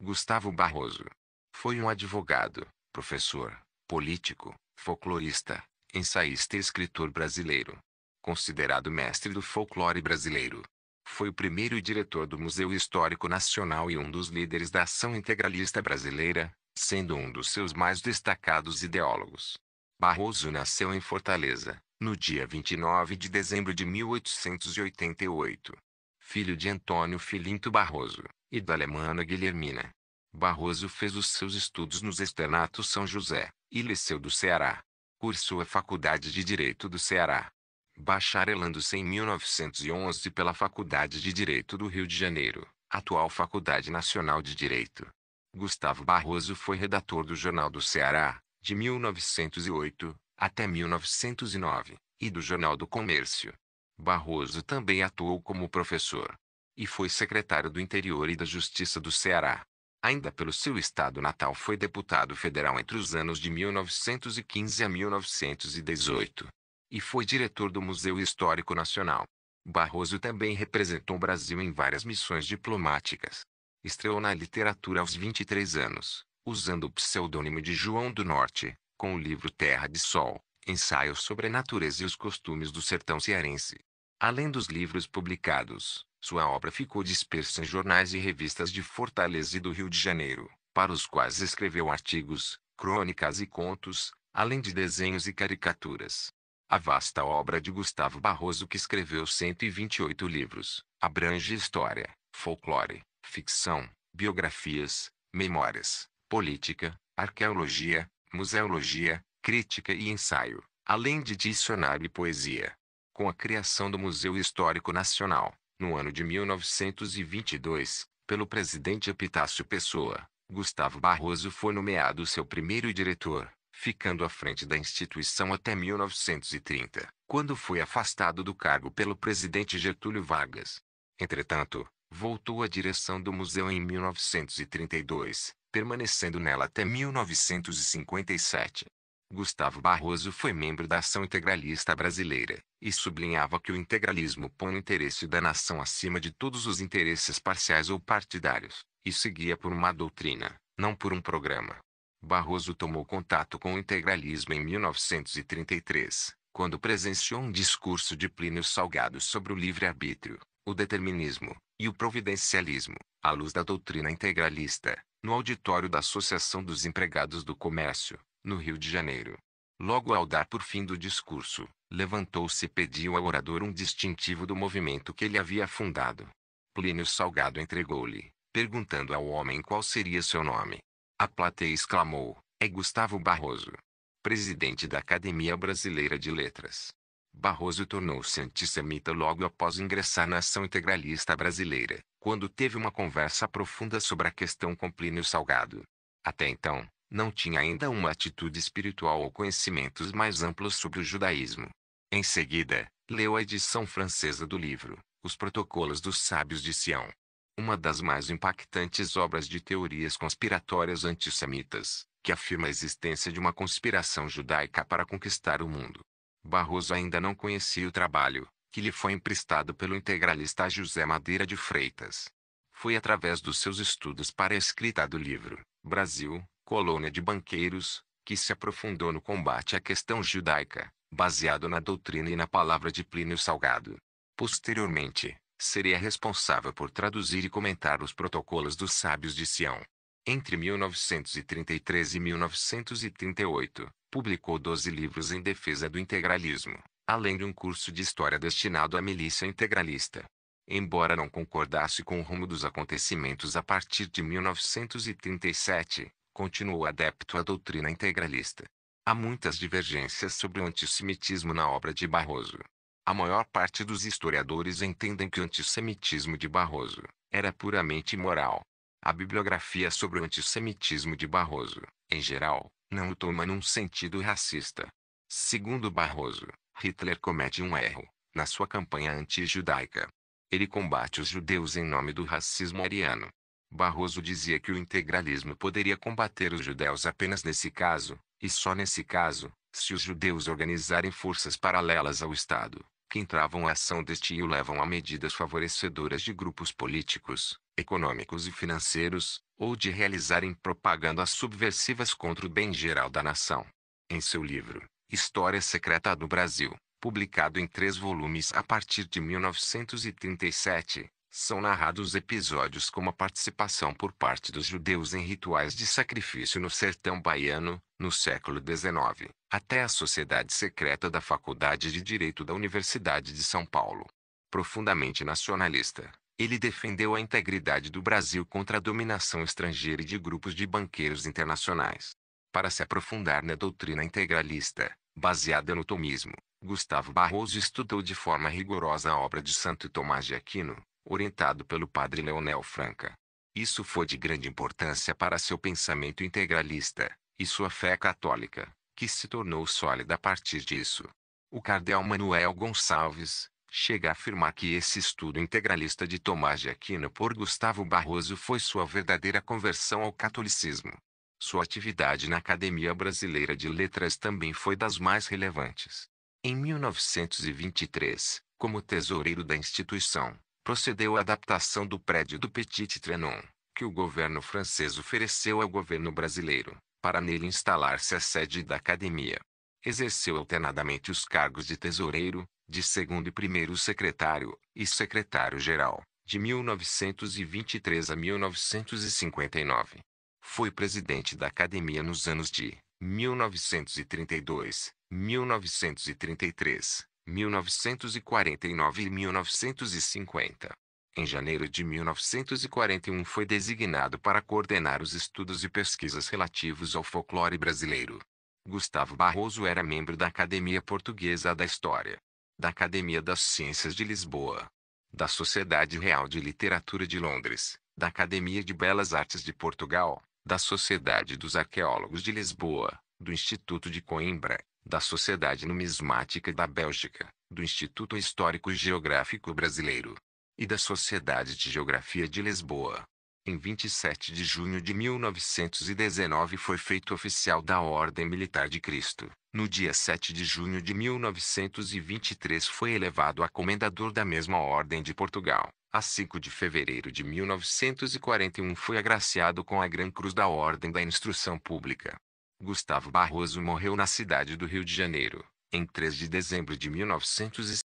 Gustavo Barroso. Foi um advogado, professor, político, folclorista, ensaísta e escritor brasileiro. Considerado mestre do folclore brasileiro. Foi o primeiro diretor do Museu Histórico Nacional e um dos líderes da ação integralista brasileira, sendo um dos seus mais destacados ideólogos. Barroso nasceu em Fortaleza, no dia 29 de dezembro de 1888 filho de Antônio Filinto Barroso, e da alemã Guilhermina. Barroso fez os seus estudos nos Externato São José e Liceu do Ceará. Cursou a Faculdade de Direito do Ceará, bacharelando-se em 1911 pela Faculdade de Direito do Rio de Janeiro, atual Faculdade Nacional de Direito. Gustavo Barroso foi redator do Jornal do Ceará, de 1908 até 1909, e do Jornal do Comércio, Barroso também atuou como professor. E foi secretário do Interior e da Justiça do Ceará. Ainda pelo seu estado natal foi deputado federal entre os anos de 1915 a 1918. E foi diretor do Museu Histórico Nacional. Barroso também representou o Brasil em várias missões diplomáticas. Estreou na literatura aos 23 anos, usando o pseudônimo de João do Norte, com o livro Terra de Sol, Ensaio sobre a Natureza e os Costumes do Sertão Cearense. Além dos livros publicados, sua obra ficou dispersa em jornais e revistas de Fortaleza e do Rio de Janeiro, para os quais escreveu artigos, crônicas e contos, além de desenhos e caricaturas. A vasta obra de Gustavo Barroso, que escreveu 128 livros, abrange história, folclore, ficção, biografias, memórias, política, arqueologia, museologia, crítica e ensaio, além de dicionário e poesia com a criação do Museu Histórico Nacional, no ano de 1922, pelo presidente Epitácio Pessoa, Gustavo Barroso foi nomeado seu primeiro diretor, ficando à frente da instituição até 1930, quando foi afastado do cargo pelo presidente Getúlio Vargas. Entretanto, voltou à direção do museu em 1932, permanecendo nela até 1957. Gustavo Barroso foi membro da Ação Integralista Brasileira, e sublinhava que o integralismo põe o interesse da nação acima de todos os interesses parciais ou partidários, e seguia por uma doutrina, não por um programa. Barroso tomou contato com o integralismo em 1933, quando presenciou um discurso de Plínio Salgado sobre o livre-arbítrio, o determinismo e o providencialismo, à luz da doutrina integralista, no auditório da Associação dos Empregados do Comércio, no Rio de Janeiro. Logo ao dar por fim do discurso, levantou-se e pediu ao orador um distintivo do movimento que ele havia fundado. Plínio Salgado entregou-lhe, perguntando ao homem qual seria seu nome. A plateia exclamou: É Gustavo Barroso, presidente da Academia Brasileira de Letras. Barroso tornou-se antissemita logo após ingressar na ação integralista brasileira, quando teve uma conversa profunda sobre a questão com Plínio Salgado. Até então, não tinha ainda uma atitude espiritual ou conhecimentos mais amplos sobre o judaísmo. Em seguida, leu a edição francesa do livro, Os Protocolos dos Sábios de Sião. Uma das mais impactantes obras de teorias conspiratórias antissemitas, que afirma a existência de uma conspiração judaica para conquistar o mundo. Barroso ainda não conhecia o trabalho, que lhe foi emprestado pelo integralista José Madeira de Freitas. Foi através dos seus estudos para a escrita do livro, Brasil, colônia de banqueiros, que se aprofundou no combate à questão judaica, baseado na doutrina e na palavra de Plínio Salgado. Posteriormente, seria responsável por traduzir e comentar os protocolos dos sábios de Sião. Entre 1933 e 1938, publicou 12 livros em defesa do integralismo, além de um curso de história destinado à milícia integralista. Embora não concordasse com o rumo dos acontecimentos a partir de 1937, continuou adepto à doutrina integralista. Há muitas divergências sobre o antissemitismo na obra de Barroso. A maior parte dos historiadores entendem que o antissemitismo de Barroso era puramente moral. A bibliografia sobre o antissemitismo de Barroso, em geral, não o toma num sentido racista. Segundo Barroso, Hitler comete um erro na sua campanha anti-judaica. Ele combate os judeus em nome do racismo ariano. Barroso dizia que o integralismo poderia combater os judeus apenas nesse caso, e só nesse caso, se os judeus organizarem forças paralelas ao Estado, que entravam a ação deste e o levam a medidas favorecedoras de grupos políticos, econômicos e financeiros, ou de realizarem propagandas subversivas contra o bem geral da nação. Em seu livro, História Secreta do Brasil, publicado em três volumes a partir de 1937, são narrados episódios como a participação por parte dos judeus em rituais de sacrifício no sertão baiano, no século XIX, até a sociedade secreta da Faculdade de Direito da Universidade de São Paulo. Profundamente nacionalista, ele defendeu a integridade do Brasil contra a dominação estrangeira e de grupos de banqueiros internacionais. Para se aprofundar na doutrina integralista, baseada no tomismo, Gustavo Barroso estudou de forma rigorosa a obra de Santo Tomás de Aquino, orientado pelo padre Leonel Franca. Isso foi de grande importância para seu pensamento integralista e sua fé católica, que se tornou sólida a partir disso. O cardeal Manuel Gonçalves chega a afirmar que esse estudo integralista de Tomás de Aquino por Gustavo Barroso foi sua verdadeira conversão ao catolicismo. Sua atividade na Academia Brasileira de Letras também foi das mais relevantes. Em 1923, como tesoureiro da instituição, procedeu à adaptação do prédio do Petit Trenon, que o governo francês ofereceu ao governo brasileiro, para nele instalar-se a sede da academia. Exerceu alternadamente os cargos de tesoureiro, de segundo e primeiro secretário, e secretário-geral, de 1923 a 1959. Foi presidente da academia nos anos de 1932, 1933, 1949 e 1950. Em janeiro de 1941 foi designado para coordenar os estudos e pesquisas relativos ao folclore brasileiro. Gustavo Barroso era membro da Academia Portuguesa da História, da Academia das Ciências de Lisboa, da Sociedade Real de Literatura de Londres, da Academia de Belas Artes de Portugal, da Sociedade dos Arqueólogos de Lisboa, do Instituto de Coimbra, da Sociedade Numismática da Bélgica, do Instituto Histórico e Geográfico Brasileiro e da Sociedade de Geografia de Lisboa. Em 27 de junho de 1919 foi feito oficial da Ordem Militar de Cristo. No dia 7 de junho de 1923 foi elevado a comendador da mesma Ordem de Portugal. A 5 de fevereiro de 1941 foi agraciado com a Gran Cruz da Ordem da Instrução Pública. Gustavo Barroso morreu na cidade do Rio de Janeiro, em 3 de dezembro de 1960.